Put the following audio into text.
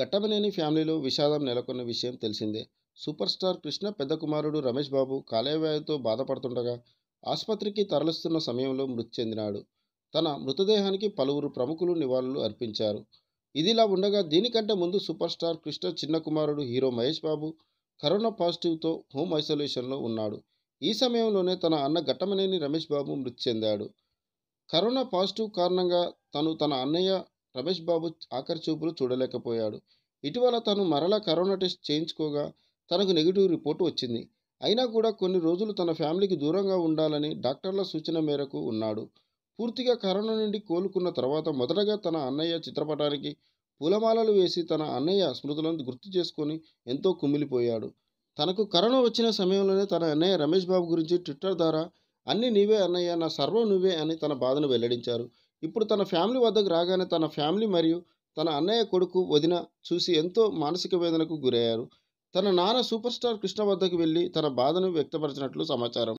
గట్టమనేని ఫ్యామిలీలో విషాదం నెలకొన్న విషయం తెలిసిందే సూపర్ స్టార్ కృష్ణ పెద్ద కుమారుడు రమేష్ బాబు కాలేవ్యాధితో బాధపడుతుండగా ఆసుపత్రికి తరలిస్తున్న సమయంలో మృతి చెందినాడు తన మృతదేహానికి పలువురు ప్రముఖులు నివాళులు అర్పించారు ఇదిలా ఉండగా దీనికంటే ముందు సూపర్ స్టార్ కృష్ణ చిన్న కుమారుడు హీరో మహేష్ బాబు కరోనా పాజిటివ్తో హోమ్ ఐసోలేషన్లో ఉన్నాడు ఈ సమయంలోనే తన అన్న ఘట్టమనేని రమేష్ బాబు మృతి చెందాడు కరోనా పాజిటివ్ కారణంగా తను తన అన్నయ్య రమేష్ బాబు ఆఖరి చూపులు చూడలేకపోయాడు ఇటీవల తను మరలా కరోనా టెస్ట్ చేయించుకోగా తనకు నెగిటివ్ రిపోర్టు వచ్చింది అయినా కూడా కొన్ని రోజులు తన ఫ్యామిలీకి దూరంగా ఉండాలని డాక్టర్ల సూచన మేరకు ఉన్నాడు పూర్తిగా కరోనా నుండి కోలుకున్న తర్వాత మొదటగా తన అన్నయ్య చిత్రపటానికి పూలమాలలు వేసి తన అన్నయ్య స్మృతులను గుర్తు చేసుకొని ఎంతో కుమిలిపోయాడు తనకు కరోనా వచ్చిన సమయంలోనే తన అన్నయ్య రమేష్ బాబు గురించి ట్విట్టర్ ద్వారా అన్నీ నీవే అన్నయ్య నా సర్వం నువ్వే అని తన బాధను వెల్లడించారు ఇప్పుడు తన ఫ్యామిలీ వద్దకు రాగానే తన ఫ్యామిలీ మరియు తన అన్నయ్య కొడుకు వదిన చూసి ఎంతో మానసిక వేదనకు గురయ్యారు తన నాన్న సూపర్ స్టార్ కృష్ణ వద్దకు వెళ్ళి తన బాధను వ్యక్తపరిచినట్లు సమాచారం